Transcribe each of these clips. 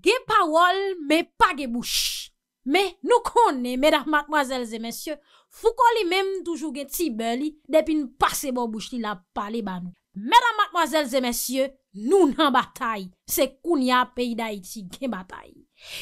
Ge parol, me pa ge bouch. Me nou kon ne, medan matmoazel ze mensyo, fou kon li menm toujou ge ti beli depi n'pase bo bouch li la pale banou. Medan matmoazel ze mensyo, nou nan batay. Se koun ya peyi da iti gen batay.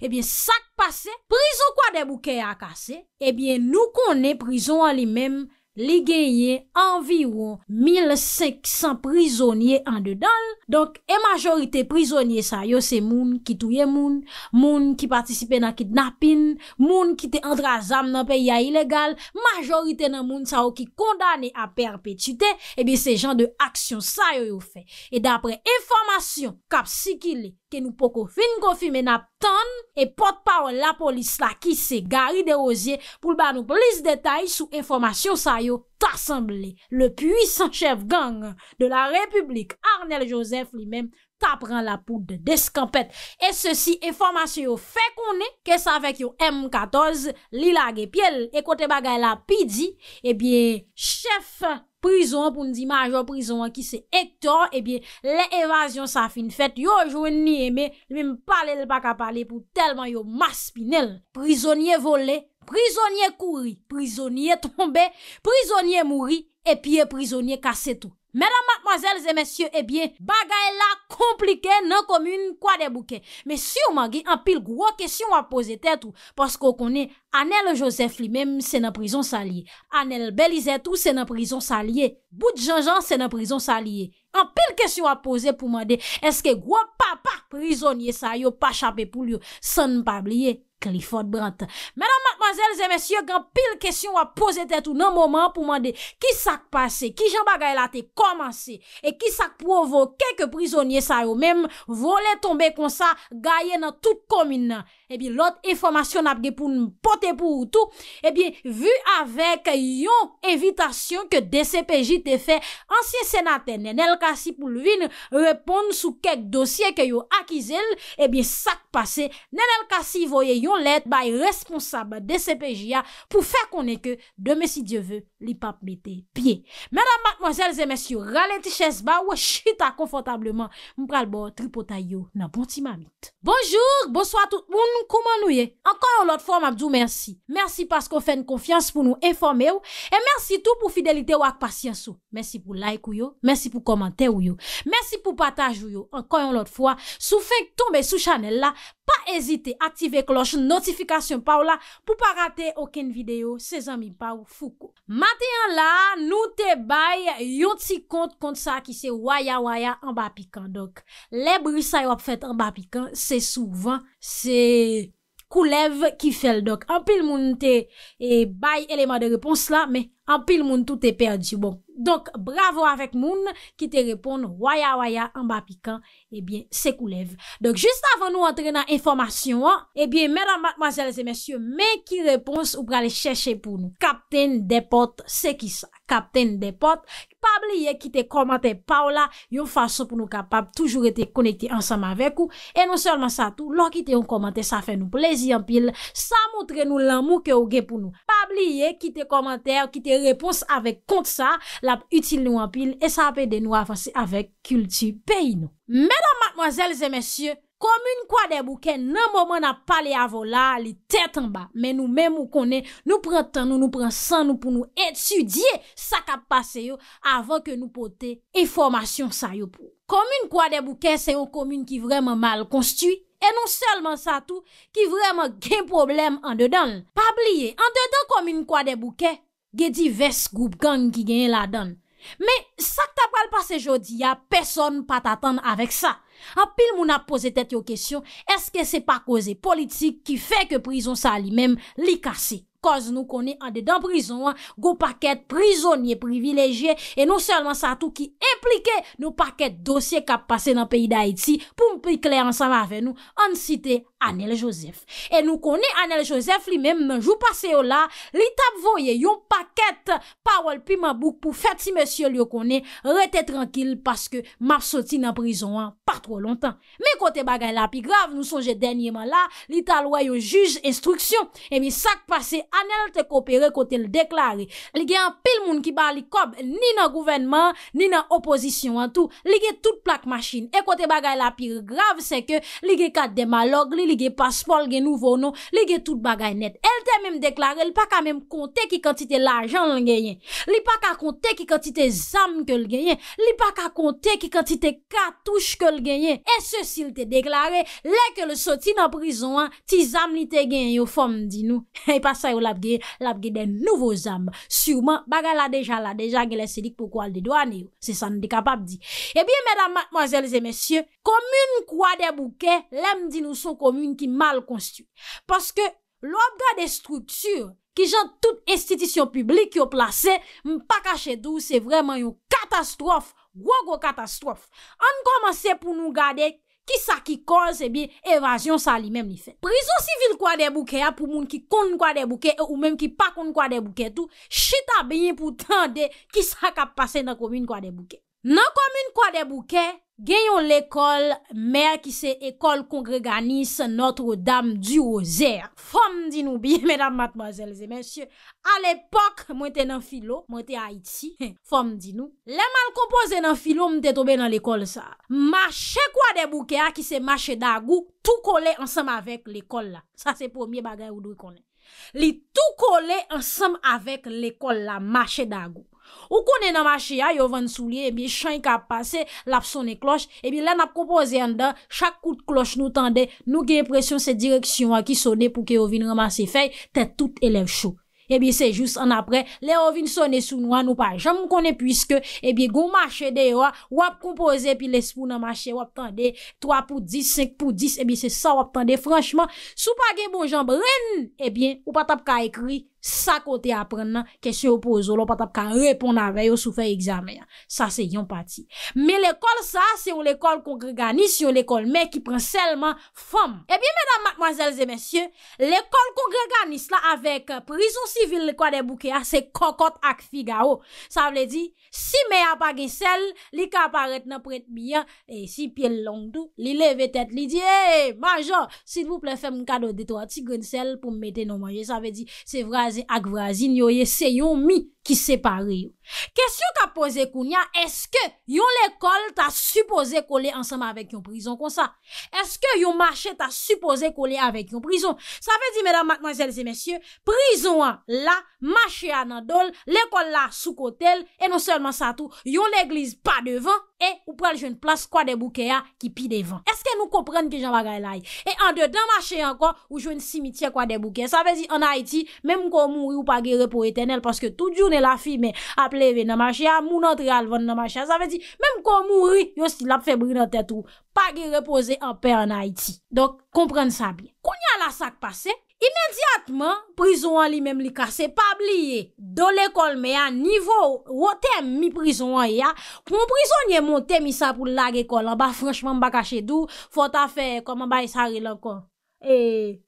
Ebyen eh sak pase, prizon kwa de bouke akase? Ebyen eh nou kon ne, prizon an li menm, li genye anviron 1,500 prizonye an de dal. Donk e majorite prizonye sa yo se moun ki touye moun, moun ki patisipe nan ki dnapin, moun ki te andra zam nan pe ya ilegal, majorite nan moun sa yo ki kondane a perpetute, ebi eh se jan de aksyon sa yo yo fe. E dapre informasyon kap si ki li, ke nou poko fin kofi men ap ton e pot pa ou la polis la ki se gari de ozie pou l ban nou blis detay sou informasyon sa yo tasemble le puisan chef gang de la republik Arnel Joseph li men tapran la poud de deskampet e se si informasyon yo fe konen ke sa vek yo M14 li la gepiel e kote bagay la pi di e eh bie chef gang Prison pou nou di major, prison an ki se hektor, ebyen, eh le evasyon sa fin fèt, yo jwen ni eme, li mi pale li baka pale pou telman yo maspinel. Prisonye vole, prisonye kouri, prisonye tombe, prisonye mouri, epi e prisonye kase tou. Mèdam matmazèl zè mèsyò, ebyè, bagay la komplike nan komune kwa de bouke. Mèsyò ou magi, an pil gro kèsyon wap pose tèt ou, paskò konè, anèl Josef li mèm, sè nan prizon salye. Anèl Belizè tou, sè nan prizon salye. Bout janjan, sè nan prizon salye. An pil kèsyon wap pose pou mande, eske gro pa pa prizonye sa yo, pa chapè pou li yo, san mpabliye, kalifot brant. Nomanzèl zè mèsyè, gan pil kèsyon wap pose tèt ou nan moman pou mande, ki sak pase, ki jan bagay la te komanse, e ki sak pou wò kek prizonye sa yo, mèm wò lè tombe kon sa, gaye nan tout komin nan. epi lot informasyon apge pou nou pote pou ou tou epi vu avek yon evitasyon ke DCPJ te fe ansye senate nen el kasi pou lvin reponde sou kek dosye ke yo akize el, epi sak pase nen el kasi voye yon let ba y responsable DCPJ pou fe konen ke de mesi dieve li pap mette pie Mèdam matmozèl zè mesi yo ralè tichèz ba wè chita konfotableman mpral bo tripotay yo nan bonti ma mit Bonjour, bonsoi tout moun nou koman nou ye. Ankon yon lot fwa mabdou mersi. Mersi paskou fè n konfians pou nou informe ou. E mersi tout pou fidelite ou ak pasyans ou. Mersi pou like ou yo. Mersi pou komante ou yo. Mersi pou pataj ou yo. Ankon yon lot fwa sou fèk tombe sou chanel la pa ezite aktive kloch, notifikasyon pa ou la pou pa rate oken video se zanmi pa ou fuko. Matenyan la nou te bay yon ti kont kont sa ki se waya waya an bapikan. Le brisa yo ap fèt an bapikan se souvan se Kou lev ki fel Dok apil moun te e, Bay eleman de repons la me an pil moun tout e perdi bon donc bravo avek moun ki te repon waya waya an ba pikan ebyen eh sek ou lev donc juste avon nou entrenan informasyon ebyen eh menan mademoiselles et messieurs men ki repons ou prale cheshe pou nou kapten depot seki sa kapten depot pabliye ki te komante paola yon fason pou nou kapap toujou rete konekte ansam avek ou e non solman sa tou lor ki te yon komante sa fe nou plezi an pil sa moutre nou lan mou ke ouge pou nou pabliye ki te komante ou ki te E repons avèk kont sa, la util nou apil, e sa apè de nou avansi avèk kulti pey nou. Mèdèm matmoazèl zè mèsyè, komün kwa deboukè nan mouman ap pale avola, li tèt anba, mè nou mèm ou konè, nou prè tan nou, nou prè san nou pou nou etudye sa kap pase yo avèk nou pote e formasyon sa yo pou. Komün kwa deboukè se yo komün ki vreman mal konstu, e non selman sa tou ki vreman gen problem an dedan. Pa bliye, an dedan komün kwa deboukè, Ge di ves goup gang ki genye la dan. Me sak ta pral pase jodi, ya peson pa tatan avek sa. An pil moun ap pose tet yo kesyon, eske se pa koze politik ki fe ke prison sa li mem li kase. Koz nou konen ande dan prison an, go paket prisonye privileje, e nou selman sa tou ki implike nou paket dosye kap pase nan peyi da iti, pou m prik le ansan ave nou, an site an. Anel Joseph. E nou kone Anel Joseph li menm, mwenjou pase yo la, li tap voye yon paket Pawel Pimabouk pou fet si monsye li yo kone, rete tranquil paske map soti nan prizon an, par tro lontan. Me kote bagay la pi grave, nou sonje denye man la, li talway yo juj instruksyon. E mi sak pase Anel te kopere kote le deklare. Li gen an pil moun ki ba li kob ni nan gouvenman, ni nan oposisyon an tou. Li gen tout plak machine. E kote bagay la pi grave se ke li gen kat demalog li li li ge paspol gen nouvo nou, li ge tout bagay net. El te mèm deklare, li pa ka mèm kontè ki kantite l'ajan l genyen. Li pa ka kontè ki kantite zam ke l genyen. Li pa ka kontè ki kantite katouche ke l genyen. E se si l te deklare, le ke l soti nan prizon an, ti zam li te genyen yo fòm di nou. E pa sa yo labge, labge den nouvo zam. Sûman, bagay la dejan la dejan, gen lè se dik pou kwa l de doan yo. Se sa nou dekapab di. E biye, mèdam, mwazèl, zè mèsyè, komyoun kwa de bouke, lem di nou sou kom moun ki mal konstiw. Paske, lop gade strukture ki jan tout institisyon publik yo plase, mpa kache dou, se vreman yon katastrofe, wogo katastrofe. An komanse pou nou gade, ki sa ki koz, ebi, evasyon sa li menm li fe. Prizon sivil kwa debouke ya pou moun ki kont kwa debouke ou menm ki pa kont kwa debouke tou, chita benye pou tende ki sa ka pase nan komoun kwa debouke. Nan komoun kwa debouke, nan komoun kwa debouke, Genyon l'ekol, mèr ki se ekol kongreganis, notre o dam du o zè. Fom di nou bi, mèdam matmazelze, mèsyè. A l'epok, mwen te nan filo, mwen te Haiti, fom di nou. Lèman kompoze nan filo, mwen te tobe nan l'ekol sa. Ma chè kwa de boukè a ah, ki se ma chè dagou, tou kole ansam avèk l'ekol la. Sa se pwomye bagay ou dwi konen. Li tou kole ansam avèk l'ekol la, ma chè dagou. Ou konen nan ma che a yo ven sou liye, ebi chan ka pase, lap sone kloche, ebi len ap kompoze an dan, chak kout kloche nou tende, nou ki represyon se direksyon a ki sone pou ki yo vin ramase fey, te tout elev chou. Ebi, se jous an apre, le ou vin sone sou nou an ou pa jam m konen pwiske, ebi, goun mache de yo, wap kompoze, pi lespou nan mache, wap tande, 3 pou 10, 5 pou 10, ebi, se sa wap tande, franchman, sou pa gen bon jamb ren, ebi, eh ou patap ka ekri, sa kote apren nan, kesye ou pozo, ou patap ka repon nan veyo sou fe examen ya. Sa se yon pati. Me l'ekol sa, se yon l'ekol kongreganis, se yon l'ekol me ki pren selman, fom. E eh biye, medan matmazelze mensyen, l'ekol kongreganis la avek euh, prison sivil le kwa de bouke ya, se kokot ak figao. Sa vle di, si me apage sel, li ka aparet nan prent miya, e si pie l'onk dou, li leve tet, li di, e, manjon, si dvouple fèm kado detwa, ti gren sel pou mwete nou manje, sa vle di, se vrazi ak vrazi, nyo ye se yon mi. ki separe yon. Kestyon ta pose koun ya, eske yon lekol ta suppose kole ansame avèk yon prizon konsa? Eske yon mache ta suppose kole avèk yon prizon? Sa ve di, mèdam, mèdaman, zèlzè, mèsyè, prizon an la, mache an an dol, lekol la sou kotel, e non sèlman sa tou, yon lèglise pa devan, E, ou pral jwen plas kwa debouke ya ki pi devan. Eske nou komprenn ke jan bagay lay? E an de danmache ankon ou jwen simitye kwa debouke. Sa vezi an Haiti mem kon mouri ou pa ge repo etenel paske tout joun e la fi me ap leve nanmache ya moun an tre alvan nanmache ya. Sa vezi mem kon mouri yo si lap febri nan tet ou pa ge repose an pe an Haiti. Donk komprenn sa bi. Konya la sak pase? Imen di Pratman, prizon an li menm li ka, se pa bli ye. Do l'ekol me ya, nivou, wotem mi prizon an ya. Pon prizon ye, moun temi sa pou lage ekol an ba. Franchman, mba kache dou. Fota fe, koman ba yisari lakon. E,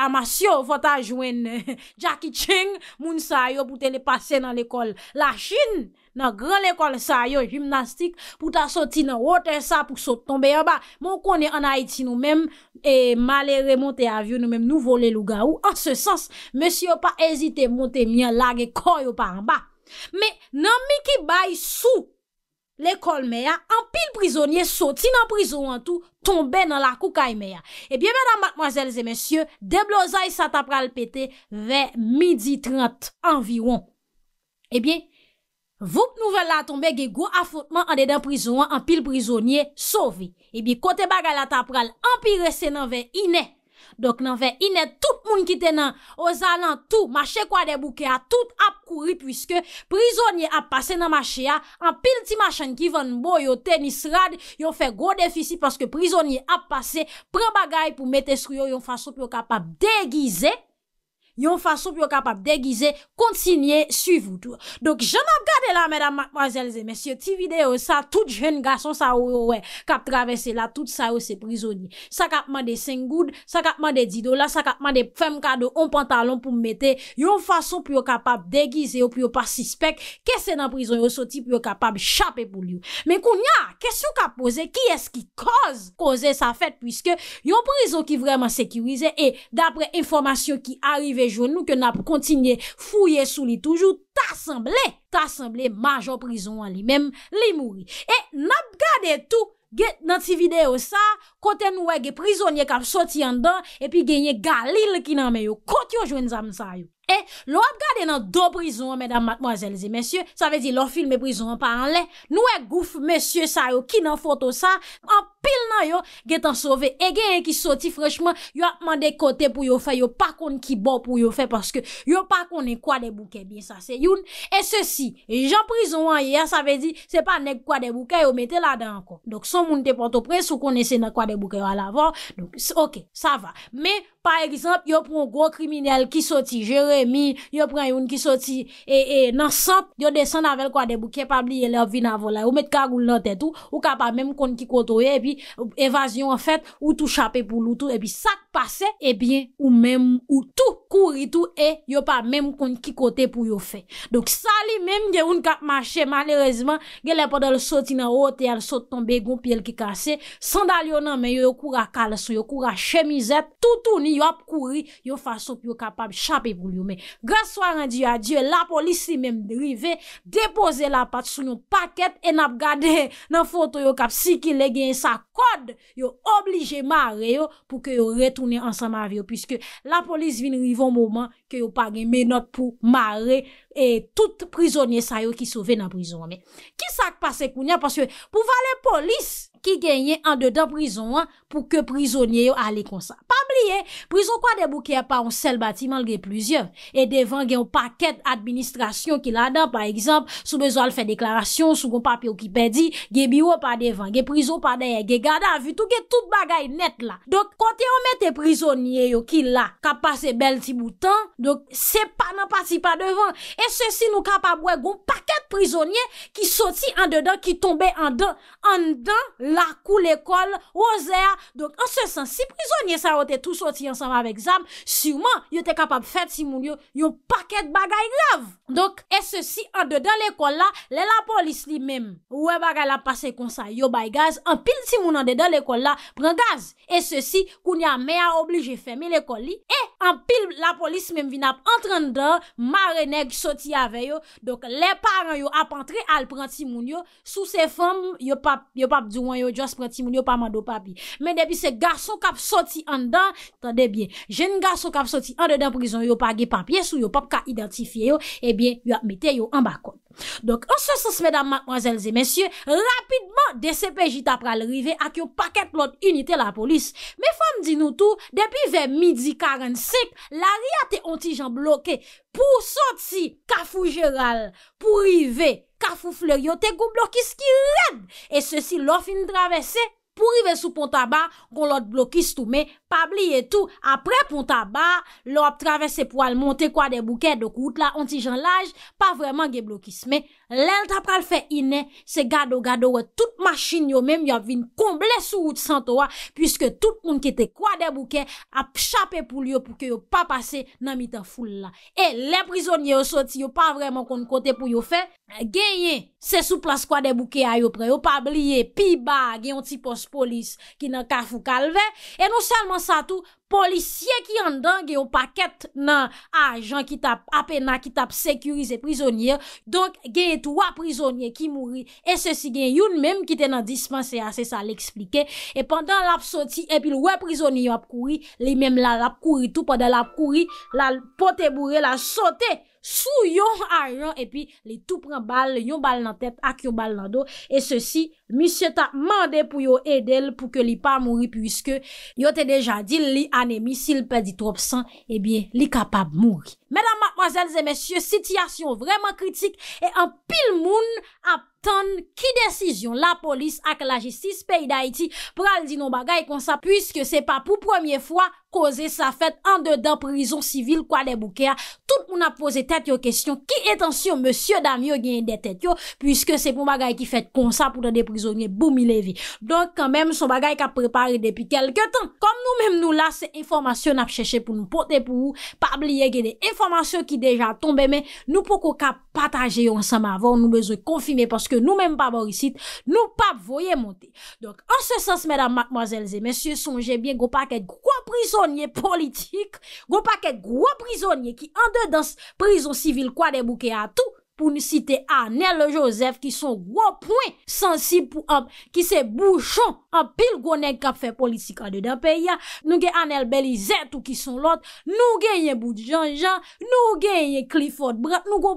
Ama syo fwa ta jwen eh, Jackie Chang moun sa yo pou telepase nan l'ekol. La chine nan gran l'ekol sa yo, jimnastik, pou ta soti nan wote sa pou sot tombe yon ba. Mon konen an Haiti nou men, e male remonte avyo nou men, nou vole luga ou. An se sens, monsi yo pa ezite monte mwen lage koyo pa an ba. Me nan mi ki bay sou, L'ekol mè ya, an pil prizonye, soti nan prizon an tou, tombe nan la koukai mè ya. E eh biye, mèdam, mademoiselles et messieurs, deblozay sa tapral pete ve midi 30 environ. E eh biye, vop nouvel la tombe ge gwo afotman an dedan prizon an pil prizonye sovi. E eh biye, kote baga la tapral an pi rese nan ve inè. Dok nan ve, inè tout moun ki te nan ozalan tou, mache kwa debouke a, tout ap kouri pwiske prizonye ap pase nan mache a, an pil ti machen ki ven bo yo tenis rad, yo fe gro defisi paske prizonye ap pase, pre bagay pou metes krio yo yon fason pou yo kapap degize. Yon fason pou yo kapap degize Kontinye, suivoutou Donk jan ap gade la medan mademazelze Men syo ti videyo sa Tout jen gason sa ou yo we Kap travese la, tout sa ou se prizoni Sa kapman de sengoud, sa kapman de didola Sa kapman de fem kado, on pantalon pou mwete Yon fason pou yo kapap degize Ou pou yo pasispek Kese nan prizon yo soti pou yo kapap chape pou liyo Men kounya, kese yo kap pose Ki es ki koze, koze sa fet Piske yon prizon ki vreman sekirize E dapre informasyon ki arrive joun nou ke nap kontinye fouye sou li toujou, tasemble, tasemble majo prizon an li, mem li mouri. E nap gade tou, get nan ti video sa kote nou wege prizonye kap soti an dan, epi genye galil ki nan me yo, kote yo joun zam sa yo. e eh, lo ap gade nan do brison mèdam matmoazèl zè mèsyè, sa vezi lò fil mè brison pa an lè, nou e eh, gouf mèsyè sa yo ki nan foto sa an pil nan yo, ge tan sove e gen yon ki soti frèchman, yo ap mande kote pou yo fè, yo pa konen ki bo pou yo fè, paske yo pa konen kwa de bouke, bin sa se yon, e se si jan brison an ye, sa vezi se pa nek kwa de bouke, yo metè la den an kon, dok son moun te pote pre, sou konen se nan kwa de bouke yo al avan, ok sa va, men par exemple yo pron gwo kriminel ki soti jere mi, yo pren yon ki soti e, e, nan sap, yo desen na vel kwa debu kepab li ye le op vina volay, ou met kagoul nan te tou, ou kapap menm kon ki koto e, e pi, evasyon an fèt, ou tou chapè pou loutou, e pi sak pase e bi, ou menm, ou tou kouri tou, e, yo pa menm kon ki kote pou yo fè, dok sali menm gen yon kap mache, manerezman gen le podol soti nan ote, al soti tombe, gompi el ki kase, sandal yon nan men, yo yo kura kalsou, yo kura chemizet, toutouni, yo ap kouri yo faso ki yo kapap chapè pou loutou Gra swaren di adye la polis si menm drive depose la pat sou nou paket E nap gade nan foto yo kap si ki le gen sa kode Yo oblije mare yo pou ke yo retoune ansama avyo Piske la polis vin rive an mouman ke yo pa gen menot pou mare E tout prizonye sa yo ki sove nan prizon Ki sak pase koun ya? Pou va le polis ki genye an de dan prizon Pou ke prizonye yo ale konsa Pam! Prison kwa debou ki e pa On sel batiman lge pluzyev E devan gen ou paket administrasyon ki la dan Par ekzamp sou bezou al fe deklarasyon Sou kon papi ou ki pedi Ge biwo pa devan, ge prizon pa den Ge gada, vu tou ge tout bagay net la Dok kote omete prizonye yo ki la Kapase bel ti boutan Dok se pa nan pati pa devan E se si nou kapabwe goun paket prizonye Ki soti an dedan Ki tombe an dan La kou l'ekol, ozea Dok an se san si prizonye sa wote tou Sot yon sa va vek zam Siuman yo te kapab feb si moun yo Yo paket bagay grav Donk e se si an de den l'ekol la Le la polis li mem Ou e bagay la pase konsa yo bay gaz An pil si moun an de den l'ekol la Pren gaz E se si koun ya me a oblige Femi l'ekol li E an pil la polis men vin ap entran dan, mare neg soti ave yo, donk le paran yo ap antre al pranti moun yo, sou se fom yo pap, yo pap djouan yo, jwaz pranti moun yo, pa mando papi. Men debi se gason kap soti an dan, tande bien, jen gason kap soti an dan dan prizon yo, pa ge papye sou yo, pap ka identifi yo, e bien yo ap mete yo an bakon. Donk, ansonsons, mèdam, mwazèlzè, mèsyè, rapidman, D.C.P.J. tap pral rive ak yo paket plot unitè la polis. Mè fòm di nou tou, depi ve midi karen sèk, la ria te ontijan bloke, pou sòt si, kafou jeral, pou rive, kafou fleyote, gou blokis ki ren, e sòsi lòf in travesè. pou rive sou pon taba, kon lot blokis toume, pa bliye tou, apre pon taba, lop travesse pou al monte kwa de bouke, dok wout la anti jan laj, pa vreman ge blokis me, lel tapral fe inè, se gado gado, wè tout machin yo mèm yo vin komble sou wout santowa pwiske tout moun ki te kwa de bouke ap chapè pou liyo pou ke yo pa pase nan mita foule la e, le prizonye yo soti, yo pa vreman kon kote pou yo fe, genye se sou plas kwa de bouke a yo pre yo pa bliye, pi ba, gen yon ti pos polis ki nan kafu kalve eno san masato Polisye ki yon dan ge yo paket nan ajan ki tap apena, ki tap sekurize prizonye. Donk ge etou waprizonye ki mouri. E se si gen yon menm ki tenan dispense ya, se sa l'explike. E pandan laf soti epil waprizonye yo apkouri, li menm laf apkouri, tout pandan laf apkouri, la pot e bourre la sote sou yon ajan. E pi li tout pren bal, yon bal nan tet ak yon bal nan do. E se si, misye ta mande pou yo edel pou ke li pa mouri, puisque yo te deja di li... ane misil pedi trop san, e eh bie li kapab mouri. Medan madmazelze, mesyou, sityasyon vreman kritik, e an pil moun, ap ton ki desisyon, la polis ak la jistis peyi da iti, pral di nou bagay konsa, pwiske se pa pou premier fwa, Koze sa fet an de dan prizon sivil kwa de bouke a, tout moun ap pose tet yo kesyon ki etansyon monsye Damyo genye detet yo Puiske se pou bagay ki fet konsa pou dan deprizonye boumi levi Donk kanmèm son bagay ka prepare depi kelke tan Kom nou mèm nou la se informasyon ap chèche pou nou pote pou ou Pa bliye genye informasyon ki deja tombe men, nou pou koka pataje yo ansama avon Nou bezoy konfime paske nou mèm pa borisit, nou pa voye monte Prisonye politik, gwo pa ke gwo prisonye ki an de dans prison sivil kwa de bouke a tou. pou nou cite Anel Joseph ki son wopwen sensib pou ap, ki se bouchon apil gwenen kap fe politik an de dan pe ya, nou gen Anel Belize tout ki son lot, nou genye Boudjanjan, nou genye Clifford Brown, nou genye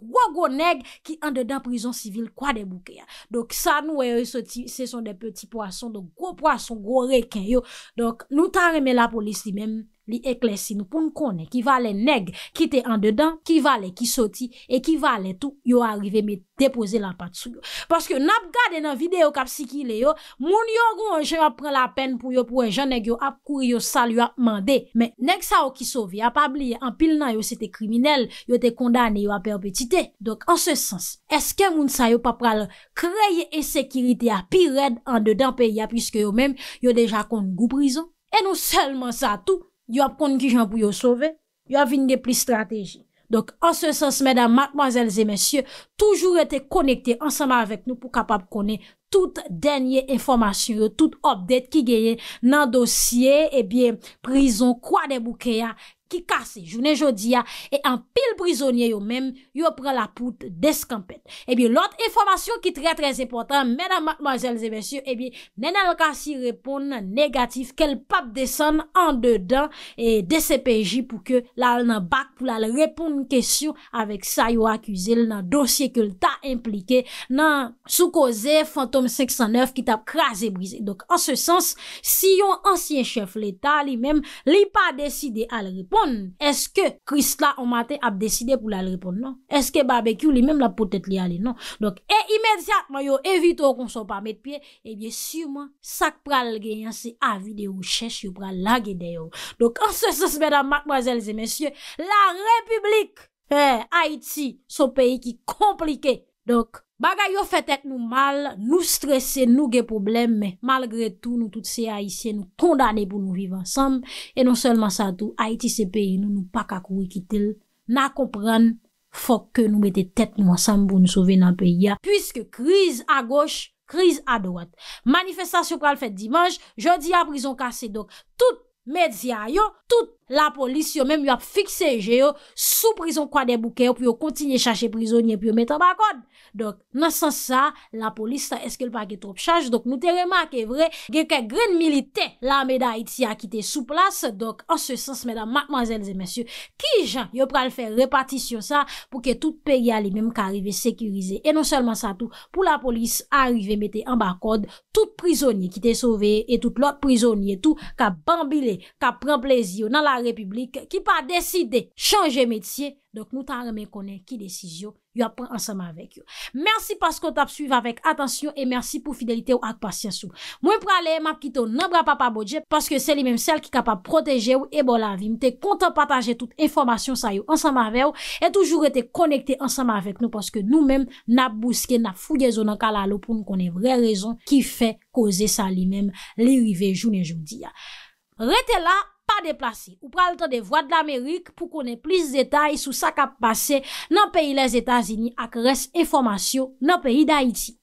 Gwagoneg ki an de dan prizon sivil kwa de bouke ya. Dok sa nou e yon e se son de peti poason, de gwo poason, gwo reken yo. Dok nou tan reme la polisi menm, li e klesin pou n konen ki valen neg ki te an dedan, ki valen ki soti e ki valen tou yo arive mi depoze lan pat sou yo. Paske nap gade nan videyo kap si ki le yo, moun yo goun an jen ap pren la pen pou yo pou an jen neg yo ap kou yo sal yo ap mande. Men, neg sa ou ki sovi ap abliye an pil nan yo se te kriminel yo te kondane yo ap perpetite. Dok, an se sens, eske moun sa yo pa pral kreye e sekirite a pi red an dedan pe ya piske yo men yo deja kon gouprizo. E nou selman sa tou, yo ap kon ki jan pou yo sove, yo ap vin de pli strategi. Donk, an se sens, mèdam, mâk, mwazèl, zè, mèsyè, toujou etè konèkte ansama avèk nou pou kapap konè tout denye informasyon, tout obdet ki geye nan dosye, ebyen, eh prizon, kwa de bouke ya, ki kase jounen jodi ya e an pil brisonye yo men yo pre la pout deskampet ebi eh lot informasyon ki tre trez epotan mena manjel ze vensyo eh ebi nenan lakasi repon nan negatif kel pap desen an dedan e desepenji pou ke lal nan bak pou lal repon kesyo avek sa yo akuse l nan dosye ke l ta implike nan soukoze fantom 509 ki ta krasi brise en se sens si yon ansyen chef l eta li men li pa deside al repon Eske krist la omate ap deside pou la repon nan? Eske barbekyou li menm la potet li alen nan? Dok e imediat mayo evito kon so pa met piye Ebyen eh sureman sak pral genyansi avide ou ches yu pral la gede yo Dok anse se se bedan mademoiselles et messieurs La republik eh, Aiti So peyi ki komplike Dok Bagay yo fet et nou mal, nou stresse, nou ge probleme, malgre tou nou tout se a isye, nou kondane pou nou vive ansam. E non selman sa tou, Haiti se peye, nou nou pa kakou e kitel. Na kompran, fok ke nou mette tet nou ansam pou nou sove nan peye. Puiske kriz a goch, kriz a doat. Manifestasyon pral fet dimanj, jodi a brison kase dok. Tout medzi a yo, tout. la polis yo mèm yo ap fikseje yo sou prison kwa debouke yo pou yo kontinye chache prizonye pou yo mette an bakod. Dok nan sens sa, la polis ta eskel pa ge trop chache, dok nou te remak e vre, ge ke gren milite la mèda iti a kite sou plas. Dok an se sens mèdam, matmanzèl zè mèsyo, ki jan yo pral fè repati syon sa pou ke tout peri alè mèm ka arrive sekirize. E non selman sa tout, pou la polis arrive mette an bakod, tout prizonye kite sove e tout lot prizonye tout ka bambile, ka pren plezio nan la Republik, ki pa deside chanje metye, donk nou tan reme konen ki desiz yo, yo apan ansama vek yo. Mersi pas kon tap suyve avek atansyon, e mersi pou fidelite ou ak pasyansou. Mwen pou ale, map kito, nan bra pa pa bodje, paske se li men sel ki kapap proteje ou, e bon la vi, mte kontan pataje tout informasyon sa yo ansama vek ou, e toujou rete konekte ansama vek nou, paske nou men na buske na fouye zo nan kalalo pou nou konen re rezon ki fe koze sa li men li rive jounen joun di ya. Rete la, pa deplase ou pralte de vwa d'Amerik pou konen plis detay sou sa kap pase nan peyi les Etats-Unis ak res informasyon nan peyi d'Haïti.